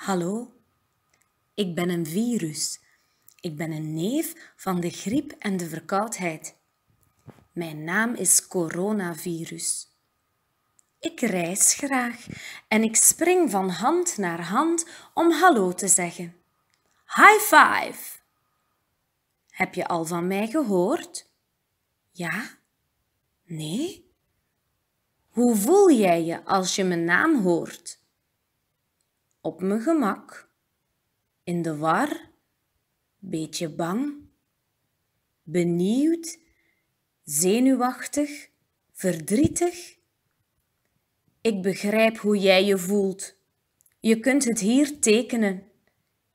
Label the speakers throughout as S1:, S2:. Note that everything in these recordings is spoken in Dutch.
S1: Hallo, ik ben een virus. Ik ben een neef van de griep en de verkoudheid. Mijn naam is coronavirus. Ik reis graag en ik spring van hand naar hand om hallo te zeggen. High five! Heb je al van mij gehoord? Ja? Nee? Hoe voel jij je als je mijn naam hoort? op mijn gemak, in de war, beetje bang, benieuwd, zenuwachtig, verdrietig. Ik begrijp hoe jij je voelt. Je kunt het hier tekenen.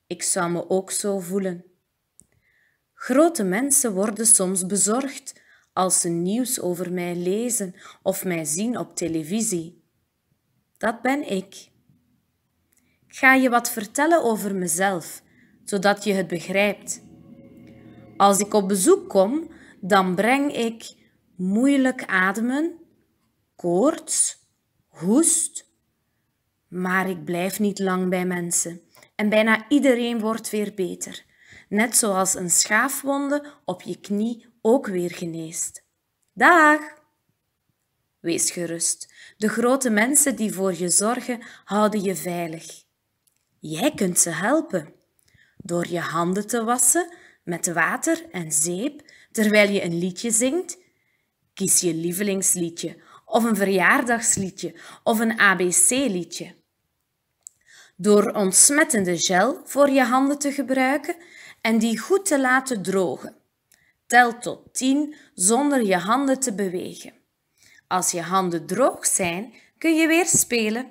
S1: Ik zou me ook zo voelen. Grote mensen worden soms bezorgd als ze nieuws over mij lezen of mij zien op televisie. Dat ben ik ga je wat vertellen over mezelf, zodat je het begrijpt. Als ik op bezoek kom, dan breng ik moeilijk ademen, koorts, hoest. Maar ik blijf niet lang bij mensen en bijna iedereen wordt weer beter. Net zoals een schaafwonde op je knie ook weer geneest. Dag! Wees gerust. De grote mensen die voor je zorgen houden je veilig. Jij kunt ze helpen. Door je handen te wassen met water en zeep terwijl je een liedje zingt. Kies je lievelingsliedje of een verjaardagsliedje of een ABC-liedje. Door ontsmettende gel voor je handen te gebruiken en die goed te laten drogen. Tel tot 10 zonder je handen te bewegen. Als je handen droog zijn, kun je weer spelen.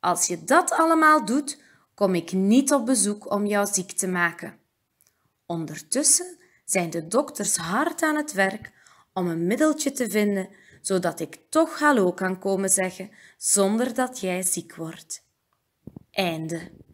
S1: Als je dat allemaal doet, kom ik niet op bezoek om jou ziek te maken. Ondertussen zijn de dokters hard aan het werk om een middeltje te vinden zodat ik toch hallo kan komen zeggen zonder dat jij ziek wordt. Einde.